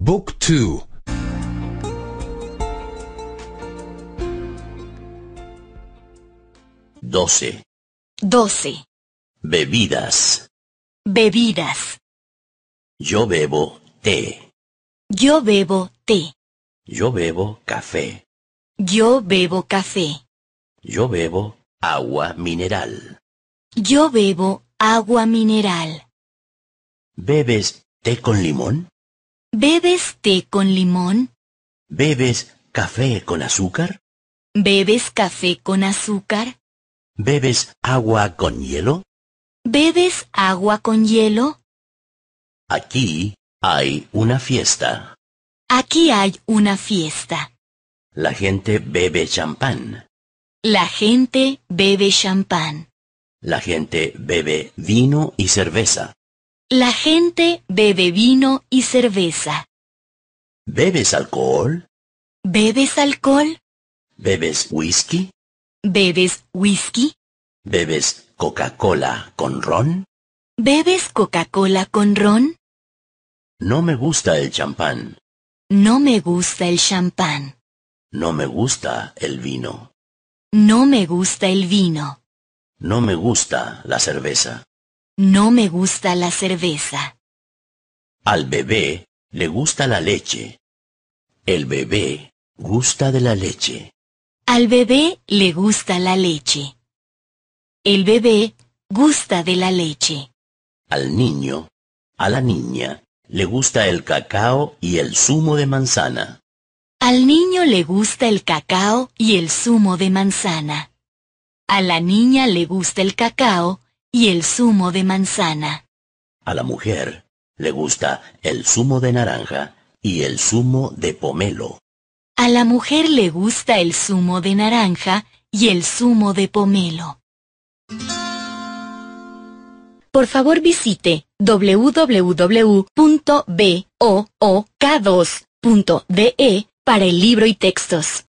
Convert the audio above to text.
Book 2 12 12 Bebidas Bebidas Yo bebo té Yo bebo té Yo bebo café Yo bebo café Yo bebo agua mineral Yo bebo agua mineral ¿Bebes té con limón? ¿Bebes té con limón? ¿Bebes café con azúcar? ¿Bebes café con azúcar? ¿Bebes agua con hielo? ¿Bebes agua con hielo? Aquí hay una fiesta. Aquí hay una fiesta. La gente bebe champán. La gente bebe champán. La gente bebe vino y cerveza. La gente bebe vino y cerveza. ¿Bebes alcohol? ¿Bebes alcohol? ¿Bebes whisky? ¿Bebes whisky? ¿Bebes Coca-Cola con ron? ¿Bebes Coca-Cola con ron? No me gusta el champán. No me gusta el champán. No me gusta el vino. No me gusta el vino. No me gusta la cerveza. No me gusta la cerveza. Al bebé le gusta la leche. El bebé gusta de la leche. Al bebé le gusta la leche. El bebé gusta de la leche. Al niño, a la niña, le gusta el cacao y el zumo de manzana. Al niño le gusta el cacao y el zumo de manzana. A la niña le gusta el cacao y el zumo de manzana. A la mujer le gusta el zumo de naranja y el zumo de pomelo. A la mujer le gusta el zumo de naranja y el zumo de pomelo. Por favor visite www.book2.de para el libro y textos.